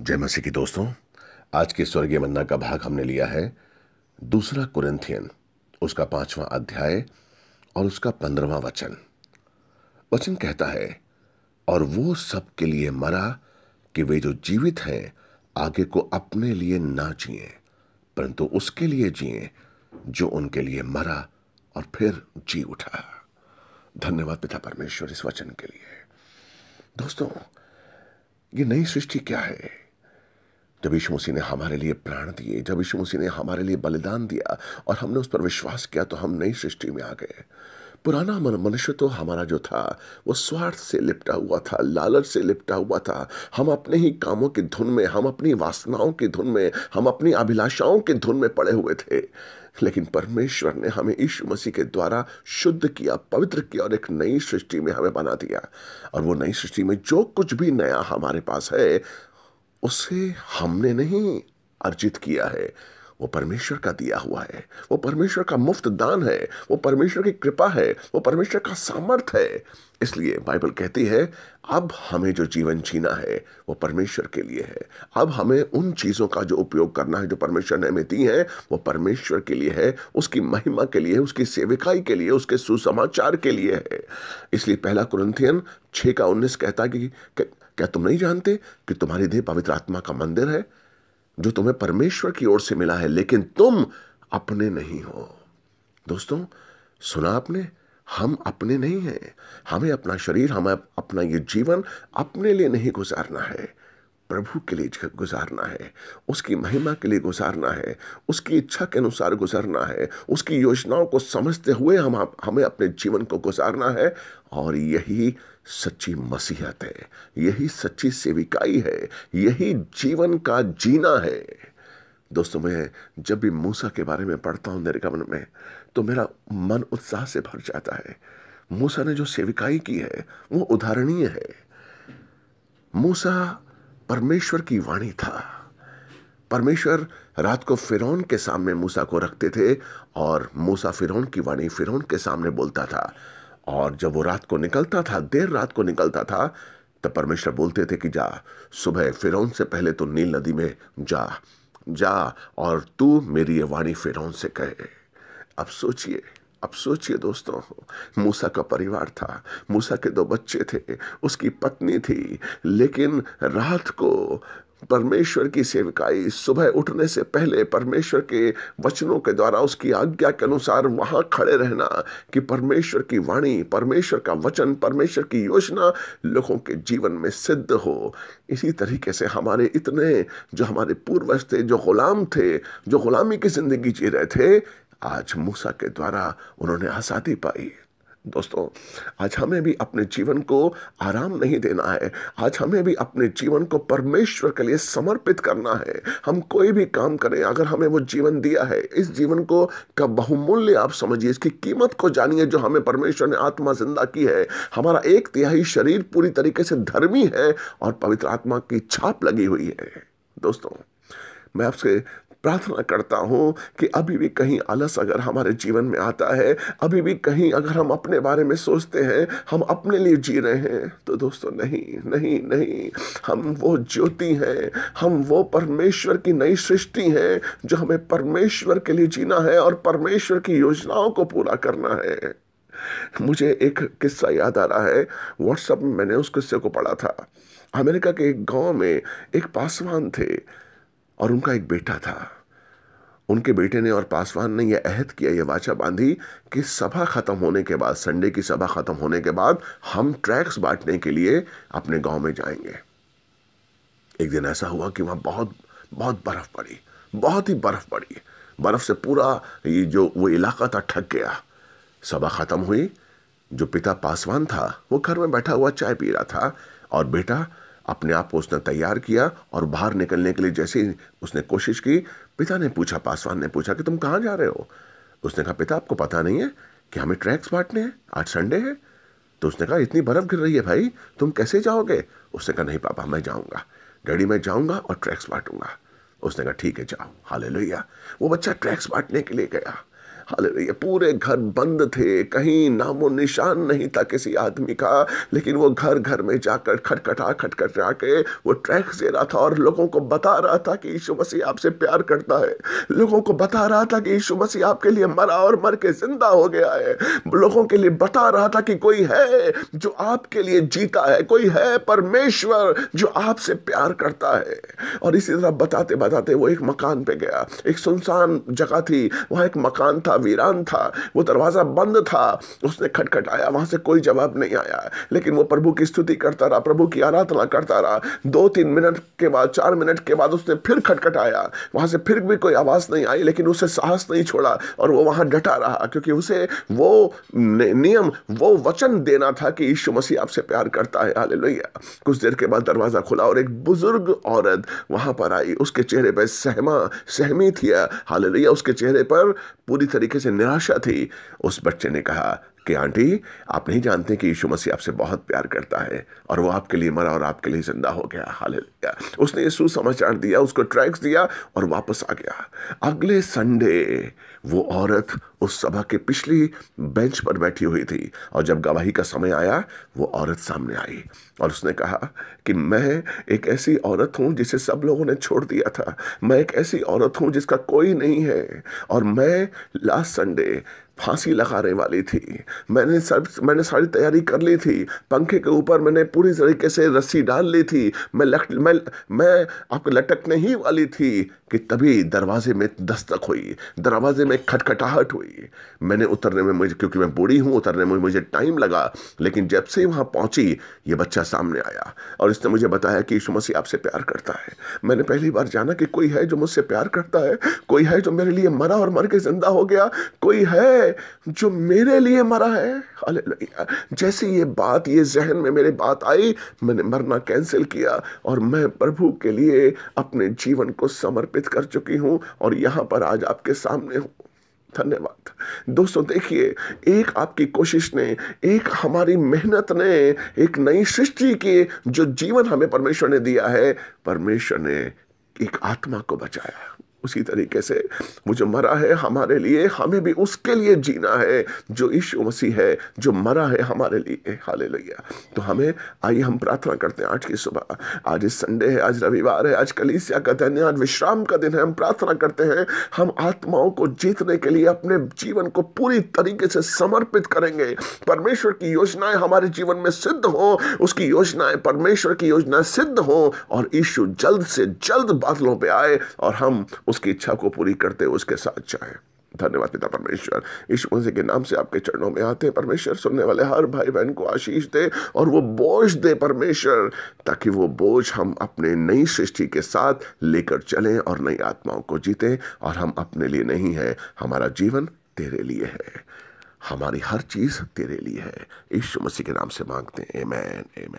जय मसीह की दोस्तों आज के स्वर्गीय मन्ना का भाग हमने लिया है दूसरा कुरिंथियन उसका पांचवा अध्याय और उसका पंद्रवा वचन वचन कहता है और वो सबके लिए मरा कि वे जो जीवित हैं आगे को अपने लिए ना जिए परंतु उसके लिए जिए जो उनके लिए मरा और फिर जी उठा धन्यवाद पिता परमेश्वर इस वचन के लिए दोस्तों ये नई सृष्टि क्या है जब यीशु मसीह ने हमारे लिए प्राण दिए जब यीशु मसीह ने हमारे लिए बलिदान दिया और हमने उस पर विश्वास किया तो हम नई सृष्टि में आ गए पुराना मन मनुष्य तो हमारा जो था वो स्वार्थ से लिपटा हुआ था लालच से लिपटा हुआ था हम अपने ही कामों की धुन में हम अपनी वासनाओं की धुन में हम अपनी अभिलाषाओं की धुन में पड़े हुए थे लेकिन परमेश्वर ने हमें यीशु मसीह के द्वारा शुद्ध किया पवित्र किया और एक नई सृष्टि में हमें बना दिया और वो नई सृष्टि में जो कुछ भी नया हमारे पास है उसे हमने नहीं अर्जित किया है वो परमेश्वर का दिया हुआ है वो परमेश्वर का मुफ्त दान है वो परमेश्वर की कृपा है वो परमेश्वर का सामर्थ है इसलिए बाइबल कहती है अब हमें जो जीवन जीना है वो परमेश्वर के लिए है अब हमें उन चीज़ों का जो उपयोग करना है जो परमेश्वर ने हमें दी है वो परमेश्वर के लिए है उसकी महिमा के लिए उसकी सेविकाई के लिए उसके सुसमाचार के लिए है इसलिए पहला कुरंथियन छः का उन्नीस कहता है कि क्या तुम नहीं जानते कि तुम्हारी देह पवित्र आत्मा का मंदिर है जो तुम्हें परमेश्वर की ओर से मिला है लेकिन तुम अपने नहीं हो दोस्तों सुना आपने हम अपने नहीं हैं हमें अपना शरीर हमें अपना ये जीवन अपने लिए नहीं गुजारना है प्रभु के लिए गुजारना है उसकी महिमा के लिए गुजारना है उसकी इच्छा के अनुसार गुजारना है उसकी योजनाओं को समझते हुए हम हमें अपने जीवन को गुजारना है और यही सच्ची मसीहत है यही सच्ची सेविकाई है यही जीवन का जीना है दोस्तों मैं जब भी मूसा के बारे में पढ़ता हूँ निर्गमन में तो मेरा मन उत्साह से भर जाता है मूसा ने जो सेविकाई की है वो उदाहरणीय है मूसा परमेश्वर की वाणी था परमेश्वर रात को फिरौन के सामने मूसा को रखते थे और मूसा फिरौन की वाणी फिरौन के सामने बोलता था और जब वो रात को निकलता था देर रात को निकलता था तब परमेश्वर बोलते थे कि जा सुबह फिरौन से पहले तो नील नदी में जा जा और तू मेरी ये वाणी फिरौन से कहे अब सोचिए अब सोचिए दोस्तों मूसा का परिवार था मूसा के दो बच्चे थे उसकी पत्नी थी लेकिन रात को परमेश्वर की सेविकाई सुबह उठने से पहले परमेश्वर के वचनों के द्वारा उसकी आज्ञा के अनुसार वहाँ खड़े रहना कि परमेश्वर की वाणी परमेश्वर का वचन परमेश्वर की योजना लोगों के जीवन में सिद्ध हो इसी तरीके से हमारे इतने जो हमारे पूर्वज थे जो गुलाम थे जो गुलामी की ज़िंदगी जी रहे थे आज मूसा के द्वारा उन्होंने आज़ादी पाई दोस्तों आज हमें भी अपने जीवन को आराम नहीं देना है आज हमें भी अपने जीवन को परमेश्वर के लिए समर्पित करना है हम कोई भी काम करें अगर हमें वो जीवन दिया है इस जीवन को का बहुमूल्य आप समझिए इसकी कीमत को जानिए जो हमें परमेश्वर ने आत्मा जिंदा की है हमारा एक तिहाई शरीर पूरी तरीके से धर्मी है और पवित्र आत्मा की छाप लगी हुई है दोस्तों मैं आपसे प्रार्थना करता हूँ कि अभी भी कहीं आलस अगर हमारे जीवन में आता है अभी भी कहीं अगर हम अपने बारे में सोचते हैं हम अपने लिए जी रहे हैं तो दोस्तों नहीं नहीं नहीं हम वो ज्योति हैं हम वो परमेश्वर की नई सृष्टि हैं जो हमें परमेश्वर के लिए जीना है और परमेश्वर की योजनाओं को पूरा करना है मुझे एक किस्सा याद आ रहा है व्हाट्सएप में मैंने उस किस्से को पढ़ा था अमेरिका के एक गांव में एक पासवान थे और उनका एक बेटा था उनके बेटे ने और पासवान ने यह अहद किया यह वाचा बांधी कि सभा ख़त्म होने के बाद संडे की सभा ख़त्म होने के बाद हम ट्रैक्स बांटने के लिए अपने गांव में जाएंगे एक दिन ऐसा हुआ कि वहां बहुत बहुत बर्फ़ पड़ी बहुत ही बर्फ़ पड़ी बर्फ़ से पूरा ये जो वो इलाका था ठक गया सभा ख़त्म हुई जो पिता पासवान था वो घर में बैठा हुआ चाय पी रहा था और बेटा अपने आप को उसने तैयार किया और बाहर निकलने के लिए जैसे ही उसने कोशिश की पिता ने पूछा पासवान ने पूछा कि तुम कहाँ जा रहे हो उसने कहा पिता आपको पता नहीं है कि हमें ट्रैक्स बांटने हैं आज संडे है तो उसने कहा इतनी बर्फ़ गिर रही है भाई तुम कैसे जाओगे उसने कहा नहीं पापा मैं जाऊँगा डैडी मैं जाऊँगा और ट्रैक्स बांटूंगा उसने कहा ठीक है जाओ हाले वो बच्चा ट्रैक्स बांटने के लिए गया हालेलुया पूरे घर बंद थे कहीं नामो निशान नहीं था किसी आदमी का लेकिन वो घर घर में जाकर खटखटा खटखटा के वो ट्रैक दे रहा था और लोगों को बता रहा था कि यीशु मसीह आपसे प्यार करता है लोगों को बता रहा था कि यीशु मसीह आपके लिए मरा और मर के जिंदा हो गया है लोगों के लिए बता रहा था कि कोई है जो आपके लिए जीता है कोई है परमेश्वर जो आपसे प्यार करता है और इसी तरह बताते बताते वो एक मकान पे गया एक सुनसान जगह थी वहाँ एक मकान था वीरान था वो दरवाज़ा बंद था उसने खटखटाया वहाँ से कोई जवाब नहीं आया लेकिन वो प्रभु की स्तुति करता रहा प्रभु की आराधना करता रहा दो तीन मिनट के बाद चार मिनट के बाद उसने फिर खटखटाया वहाँ से फिर भी कोई आवाज़ नहीं आई लेकिन उसे साहस नहीं छोड़ा और वो वहाँ डटा रहा क्योंकि उसे वो नियम वो वचन देना था कि यीशु मसीह आपसे प्यार करता है हाल कुछ देर के बाद दरवाज़ा खुला और एक बुज़ुर्ग औरत वहाँ पर आई उसके चेहरे पर सहमा सहमी थी हाल उसके चेहरे पर पूरी तरीके तरीके से निराशा थी उस बच्चे ने कहा कि आंटी आप नहीं जानते कि यीशु मसीह आपसे बहुत प्यार करता है और वो आपके लिए मरा और आपके लिए जिंदा हो गया हाल उसने ये सुसमाचार दिया उसको ट्रैक्स दिया और वापस आ गया अगले संडे वो औरत उस सभा के पिछली बेंच पर बैठी हुई थी और जब गवाही का समय आया वो औरत सामने आई और उसने कहा कि मैं एक ऐसी औरत हूँ जिसे सब लोगों ने छोड़ दिया था मैं एक ऐसी औरत हूँ जिसका कोई नहीं है और मैं लास्ट संडे फांसी लगाने वाली थी मैंने सब मैंने सारी तैयारी कर ली थी पंखे के ऊपर मैंने पूरी तरीके से रस्सी डाल ली थी मैं लट मैं मैं आपको लटकने ही वाली थी कि तभी दरवाजे में दस्तक हुई दरवाजे में खटखटाहट हुई मैंने उतरने में मुझे क्योंकि मैं बूढ़ी हूँ उतरने में मुझे टाइम लगा लेकिन जब से वहाँ पहुँची ये बच्चा सामने आया और इसने मुझे बताया कि यीशु मसीह आपसे प्यार करता है मैंने पहली बार जाना कि कोई है जो मुझसे प्यार करता है कोई है जो मेरे लिए मरा और मर के जिंदा हो गया कोई है जो मेरे लिए मरा है जैसे ये बात ये जहन में मेरे बात आई मैंने मरना कैंसिल किया और मैं प्रभु के लिए अपने जीवन को समर्पित कर चुकी हूँ और यहाँ पर आज आपके सामने हूँ धन्यवाद दोस्तों देखिए एक आपकी कोशिश ने एक हमारी मेहनत ने एक नई सृष्टि की जो जीवन हमें परमेश्वर ने दिया है परमेश्वर ने एक आत्मा को बचाया उसी तरीके से वो जो मरा है हमारे लिए हमें भी उसके लिए जीना है जो यीशु मसीह है जो मरा है हमारे लिए हाले तो हमें आइए हम प्रार्थना करते हैं आज की सुबह आज इस संडे है आज रविवार है आज कलीसिया का दिन है आज विश्राम का दिन है हम प्रार्थना करते हैं हम आत्माओं को जीतने के लिए अपने जीवन को पूरी तरीके से समर्पित करेंगे परमेश्वर की योजनाएं हमारे जीवन में सिद्ध हो उसकी योजनाएं परमेश्वर की योजनाएं सिद्ध हो और यीशु जल्द से जल्द बादलों पर आए और हम उसकी इच्छा को पूरी करते हुए उसके साथ जाए धन्यवाद पिता परमेश्वर यीशु मसीह के नाम से आपके चरणों में आते हैं परमेश्वर सुनने वाले हर भाई बहन को आशीष दे और वो बोझ दे परमेश्वर ताकि वो बोझ हम अपने नई सृष्टि के साथ लेकर चलें और नई आत्माओं को जीतें और हम अपने लिए नहीं है हमारा जीवन तेरे लिए है हमारी हर चीज़ तेरे लिए है यीशु मसीह के नाम से मांगते हैं ए मैन ए